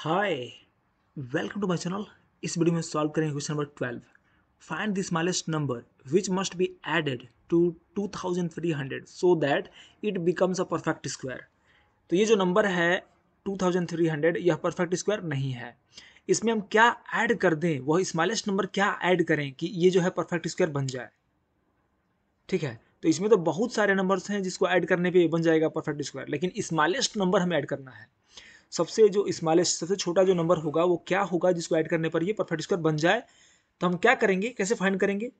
hi welcome to my channel इस video में solve करेंगे question number twelve find the smallest number which must be added to 2300 so that it becomes a perfect square तो ये जो number है 2300 यह perfect square नहीं है इसमें हम क्या ऐड कर दें वह स्मॉलेस्ट नंबर क्या ऐड करें कि ये जो है परफेक्ट स्क्वायर बन जाए ठीक है तो इसमें तो बहुत सारे नंबर्स हैं जिसको ऐड करने पे बन जाएगा परफेक्ट स्क्वायर लेकिन स्मॉलेस्ट नंबर हमें ऐड करना है सबसे जो स्मॉलेस्ट सबसे छोटा जो नंबर होगा वो क्या होगा जिसको ऐड करने पर ये परफेक्ट स्क्वायर बन जाए तो हम क्या करेंगे कैसे फाइंड करेंगे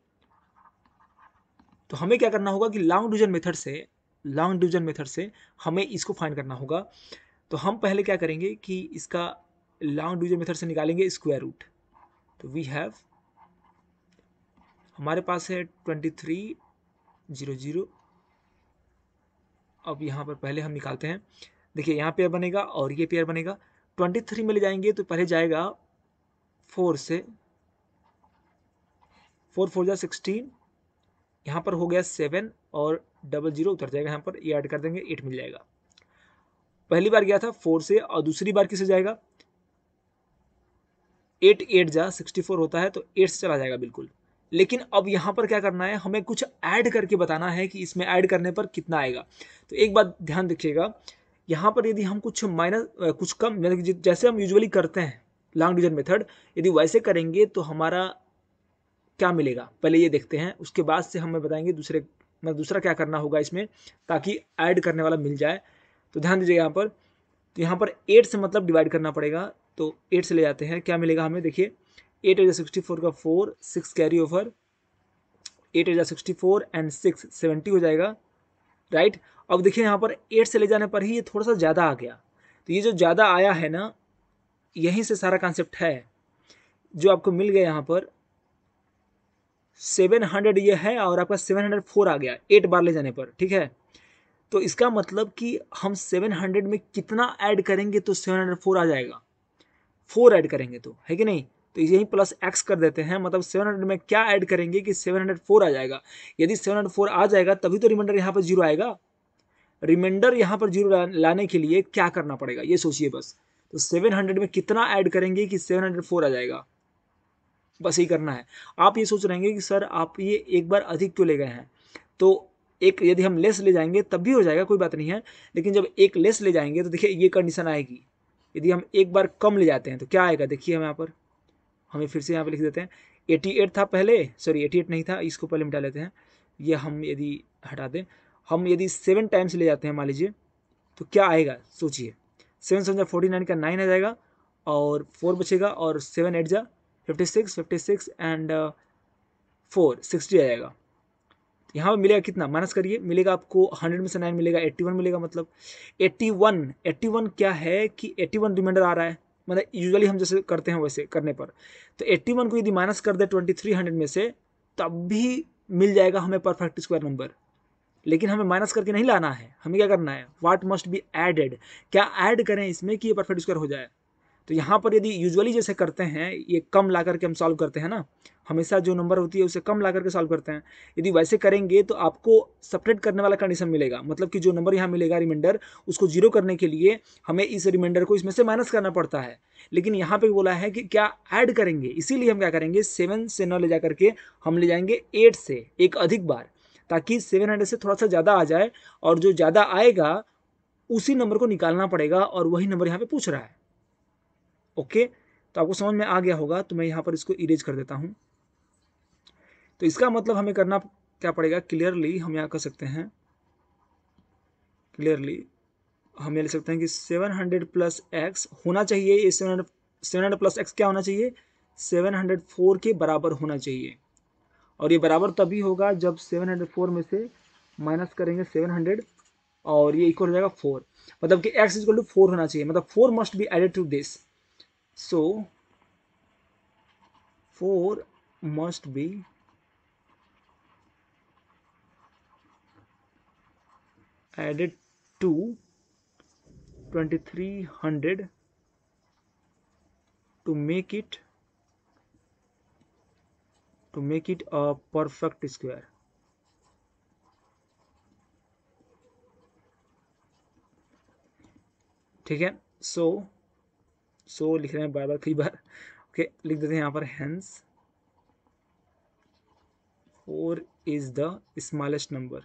तो हमें क्या करना होगा कि लॉन्ग डिवीजन मेथड से लॉन्ग डिवीजन मेथड से हमें इसको फाइंड करना होगा तो हम पहले क्या करेंगे कि इसका लॉन्ग डिवीजन मेथड से निकालेंगे स्क्वायर रूट तो वी हैव हमारे पास है ट्वेंटी थ्री जीरो जीरो अब यहाँ पर पहले हम निकालते हैं देखिए यहाँ पेयर बनेगा और ये पेयर बनेगा ट्वेंटी थ्री में ले जाएंगे तो पहले जाएगा फोर से फोर फोर ज़ा सिक्सटीन यहाँ पर हो गया सेवन और डबल जीरो उतर जाएगा यहाँ पर ये ऐड कर देंगे एट मिल जाएगा पहली बार गया था फोर से और दूसरी बार किसे जाएगा एट एट जा सिक्सटी फोर होता है तो एट से चला जाएगा बिल्कुल लेकिन अब यहाँ पर क्या करना है हमें कुछ ऐड करके बताना है कि इसमें ऐड करने पर कितना आएगा तो एक बात ध्यान रखिएगा यहाँ पर यदि हम कुछ माइनस कुछ कम जैसे हम यूजुअली करते हैं लॉन्ग डिविजन मेथड यदि वैसे करेंगे तो हमारा क्या मिलेगा पहले ये देखते हैं उसके बाद से हमें बताएंगे दूसरे मतलब दूसरा क्या करना होगा इसमें ताकि ऐड करने वाला मिल जाए तो ध्यान दीजिए यहाँ पर तो यहाँ पर एट से मतलब डिवाइड करना पड़ेगा तो एट से ले जाते हैं क्या मिलेगा हमें देखिए एट एजा सिक्सटी फोर का four six carry over eight एजा sixty four and six seventy हो जाएगा राइट अब देखिए यहाँ पर एट से ले जाने पर ही ये थोड़ा सा ज़्यादा आ गया तो ये जो ज़्यादा आया है ना यहीं से सारा कॉन्सेप्ट है जो आपको मिल गया यहाँ पर सेवन हंड्रेड ये है और आपका सेवन हंड्रेड फोर आ गया एट बार ले जाने पर ठीक है तो इसका मतलब कि हम सेवन हंड्रेड में कितना ऐड करेंगे तो सेवन हंड्रेड फोर आ जाएगा फोर ऐड करेंगे तो है कि नहीं तो यहीं प्लस एक्स कर देते हैं मतलब सेवन हंड्रेड में क्या ऐड करेंगे कि सेवन हंड्रेड फोर आ जाएगा यदि सेवन हंड्रेड फोर आ जाएगा तभी तो रिमाइंडर यहाँ पर जीरो आएगा रिमाइंडर यहाँ पर जीरो लाने के लिए क्या करना पड़ेगा ये सोचिए बस तो सेवन हंड्रेड में कितना ऐड करेंगे कि सेवन हंड्रेड फोर आ जाएगा बस यही करना है आप ये सोच रहे हैं कि सर आप ये एक बार अधिक क्यों ले गए हैं तो एक यदि हम लेस ले जाएंगे तब भी हो जाएगा कोई बात नहीं है लेकिन जब एक लेस ले जाएंगे तो देखिए ये कंडीशन आएगी यदि हम एक बार कम ले जाते हैं तो क्या आएगा देखिए हम यहाँ पर हमें फिर से यहाँ पे लिख देते हैं एटी एट था पहले सॉरी एटी एट नहीं था इसको पहले मिटा लेते हैं ये हम यदि हटा दें हम यदि सेवन टाइम्स ले जाते हैं मान लीजिए तो क्या आएगा सोचिए सेवन सेवन जा फोर्टी नाइन का नाइन आ जाएगा और फोर बचेगा और सेवन एट जा fifty six fifty six and four sixty आ जाएगा यहाँ पर मिलेगा कितना माइनस करिए मिलेगा आपको हंड्रेड में से नाइन मिलेगा एट्टी वन मिलेगा मतलब एट्टी वन एट्टी वन क्या है कि एट्टी वन रिमाइंडर आ रहा है मतलब यूजुअली हम जैसे करते हैं वैसे करने पर तो एट्टी वन को यदि माइनस कर दे ट्वेंटी थ्री हंड्रेड में से तब भी मिल जाएगा हमें परफेक्ट स्क्वायर नंबर लेकिन हमें माइनस करके नहीं लाना है हमें क्या करना है वाट मस्ट बी एडेड क्या ऐड करें इसमें कि ये परफेक्ट स्क्वायर हो जाए तो यहाँ पर यदि यूजुअली जैसे करते हैं ये कम ला करके हम सॉल्व करते हैं ना हमेशा जो नंबर होती है उसे कम ला करके सॉल्व करते हैं यदि वैसे करेंगे तो आपको सपरेट करने वाला कंडीशन मिलेगा मतलब कि जो नंबर यहाँ मिलेगा रिमाइंडर उसको जीरो करने के लिए हमें इस रिमाइंडर को इसमें से माइनस करना पड़ता है लेकिन यहाँ पे बोला है कि क्या ऐड करेंगे इसीलिए हम क्या करेंगे सेवन से न ले जा करके हम ले जाएंगे एट से एक अधिक बार ताकि सेवन हंड्रेड से थोड़ा सा ज़्यादा आ जाए और जो ज़्यादा आएगा उसी नंबर को निकालना पड़ेगा और वही नंबर यहाँ पे पूछ रहा है ओके तो आपको समझ में आ गया होगा तो मैं यहाँ पर इसको इरेज कर देता हूँ तो इसका मतलब हमें करना क्या पड़ेगा क्लियरली हम यहाँ कर सकते हैं क्लियरली हम ये ले सकते हैं कि सेवन हंड्रेड प्लस एक्स होना चाहिए ये seven hundred seven hundred plus x क्या होना चाहिए सेवन हंड्रेड फोर के बराबर होना चाहिए और ये बराबर तभी होगा जब सेवन हंड्रेड फोर में से माइनस करेंगे सेवन हंड्रेड और ये इक्वल हो जाएगा फोर मतलब कि एक्स इक्वल टू फोर होना चाहिए मतलब four must be added to this So 4 must be added to 2300 to make it to make it a perfect square ठीक है so सो लिख रहे हैं बार बार कई बार ओके लिख देते हैं यहाँ पर hence four is the smallest number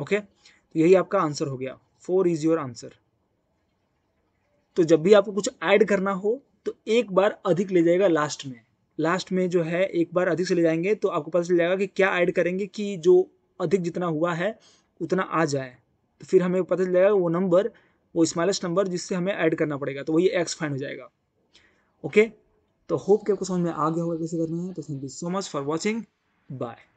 okay तो यही आपका आंसर हो गया फोर इज योर आंसर तो जब भी आपको कुछ ऐड करना हो तो एक बार अधिक ले जाएगा लास्ट में लास्ट में जो है एक बार अधिक से ले जाएंगे तो आपको पता चल जाएगा कि क्या ऐड करेंगे कि जो अधिक जितना हुआ है उतना आ जाए तो फिर हमें पता चल जाएगा वो नंबर वो स्मॉलेस्ट नंबर जिससे हमें ऐड करना पड़ेगा तो वही एक्स फाइन हो जाएगा ओके तो होप कि आपको समझ में आ गया होगा कैसे करना है तो thank you so much for watching bye